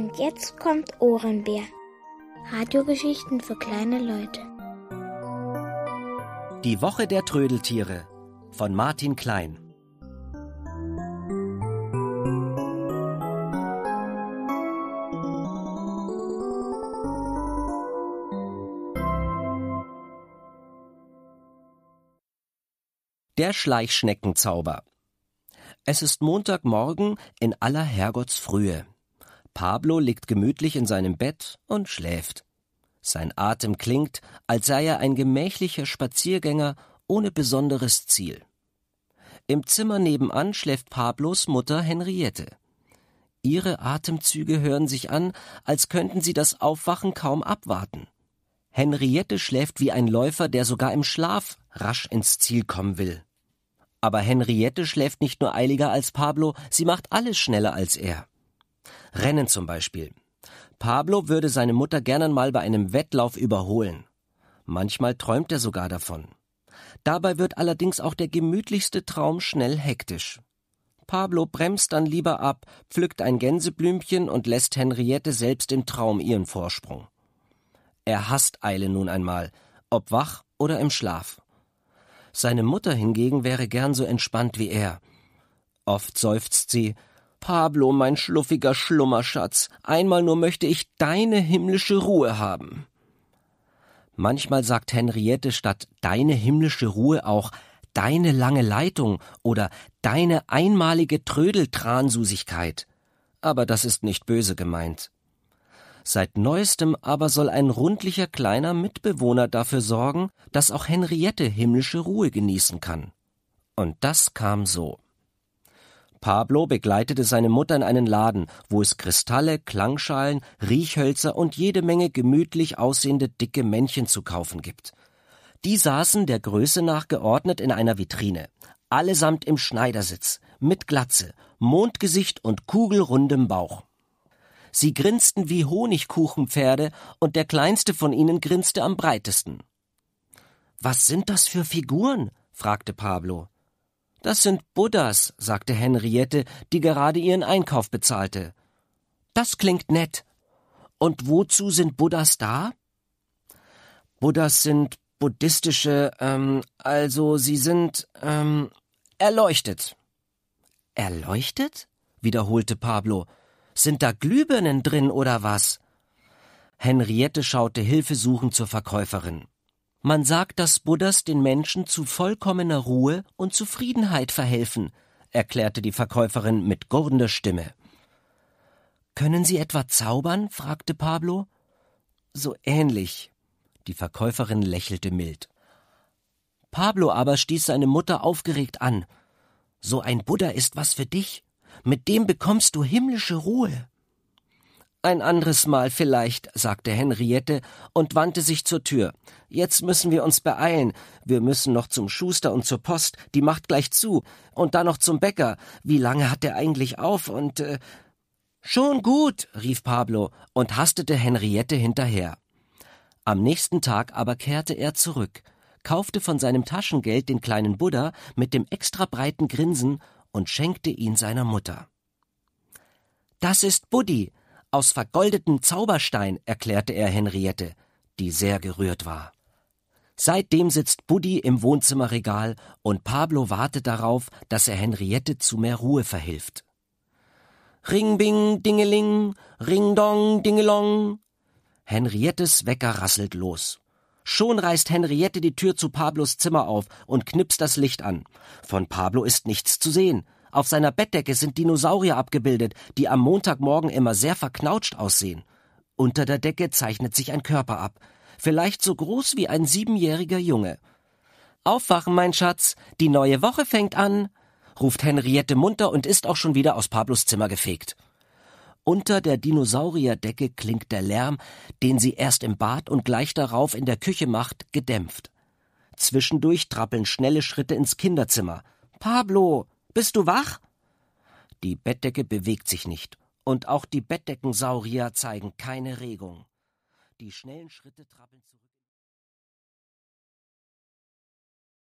Und jetzt kommt Ohrenbär. Radiogeschichten für kleine Leute. Die Woche der Trödeltiere von Martin Klein. Der Schleichschneckenzauber. Es ist Montagmorgen in aller Herrgottsfrühe. Pablo liegt gemütlich in seinem Bett und schläft. Sein Atem klingt, als sei er ein gemächlicher Spaziergänger ohne besonderes Ziel. Im Zimmer nebenan schläft Pablos Mutter Henriette. Ihre Atemzüge hören sich an, als könnten sie das Aufwachen kaum abwarten. Henriette schläft wie ein Läufer, der sogar im Schlaf rasch ins Ziel kommen will. Aber Henriette schläft nicht nur eiliger als Pablo, sie macht alles schneller als er. Rennen zum Beispiel. Pablo würde seine Mutter gerne mal bei einem Wettlauf überholen. Manchmal träumt er sogar davon. Dabei wird allerdings auch der gemütlichste Traum schnell hektisch. Pablo bremst dann lieber ab, pflückt ein Gänseblümchen und lässt Henriette selbst im Traum ihren Vorsprung. Er hasst Eile nun einmal, ob wach oder im Schlaf. Seine Mutter hingegen wäre gern so entspannt wie er. Oft seufzt sie, Pablo, mein schluffiger Schlummerschatz, einmal nur möchte ich deine himmlische Ruhe haben. Manchmal sagt Henriette statt deine himmlische Ruhe auch deine lange Leitung oder deine einmalige Trödeltransusigkeit. Aber das ist nicht böse gemeint. Seit neuestem aber soll ein rundlicher kleiner Mitbewohner dafür sorgen, dass auch Henriette himmlische Ruhe genießen kann. Und das kam so. Pablo begleitete seine Mutter in einen Laden, wo es Kristalle, Klangschalen, Riechhölzer und jede Menge gemütlich aussehende dicke Männchen zu kaufen gibt. Die saßen der Größe nach geordnet in einer Vitrine, allesamt im Schneidersitz, mit Glatze, Mondgesicht und kugelrundem Bauch. Sie grinsten wie Honigkuchenpferde, und der kleinste von ihnen grinste am breitesten. Was sind das für Figuren? fragte Pablo. Das sind Buddhas, sagte Henriette, die gerade ihren Einkauf bezahlte. Das klingt nett. Und wozu sind Buddhas da? Buddhas sind buddhistische, ähm, also sie sind, ähm, erleuchtet. Erleuchtet? wiederholte Pablo. Sind da Glühbirnen drin oder was? Henriette schaute hilfesuchend zur Verkäuferin. Man sagt, dass Buddhas den Menschen zu vollkommener Ruhe und Zufriedenheit verhelfen, erklärte die Verkäuferin mit gurgender Stimme. Können Sie etwa zaubern? fragte Pablo. So ähnlich. Die Verkäuferin lächelte mild. Pablo aber stieß seine Mutter aufgeregt an. So ein Buddha ist was für dich. Mit dem bekommst du himmlische Ruhe. Ein anderes Mal vielleicht, sagte Henriette und wandte sich zur Tür. Jetzt müssen wir uns beeilen. Wir müssen noch zum Schuster und zur Post, die macht gleich zu. Und dann noch zum Bäcker. Wie lange hat der eigentlich auf und. Äh Schon gut, rief Pablo und hastete Henriette hinterher. Am nächsten Tag aber kehrte er zurück, kaufte von seinem Taschengeld den kleinen Buddha mit dem extra breiten Grinsen und schenkte ihn seiner Mutter. Das ist Buddy, aus vergoldetem Zauberstein, erklärte er Henriette, die sehr gerührt war. Seitdem sitzt Buddy im Wohnzimmerregal und Pablo wartet darauf, dass er Henriette zu mehr Ruhe verhilft. Ringbing, Dingeling, Ringdong, Dingelong. Henriettes Wecker rasselt los. Schon reißt Henriette die Tür zu Pablos Zimmer auf und knipst das Licht an. Von Pablo ist nichts zu sehen. Auf seiner Bettdecke sind Dinosaurier abgebildet, die am Montagmorgen immer sehr verknautscht aussehen. Unter der Decke zeichnet sich ein Körper ab, vielleicht so groß wie ein siebenjähriger Junge. Aufwachen, mein Schatz, die neue Woche fängt an, ruft Henriette munter und ist auch schon wieder aus Pablos Zimmer gefegt. Unter der Dinosaurierdecke klingt der Lärm, den sie erst im Bad und gleich darauf in der Küche macht, gedämpft. Zwischendurch trappeln schnelle Schritte ins Kinderzimmer. Pablo, bist du wach? Die Bettdecke bewegt sich nicht, und auch die Bettdeckensaurier zeigen keine Regung. Die schnellen Schritte trappeln zurück.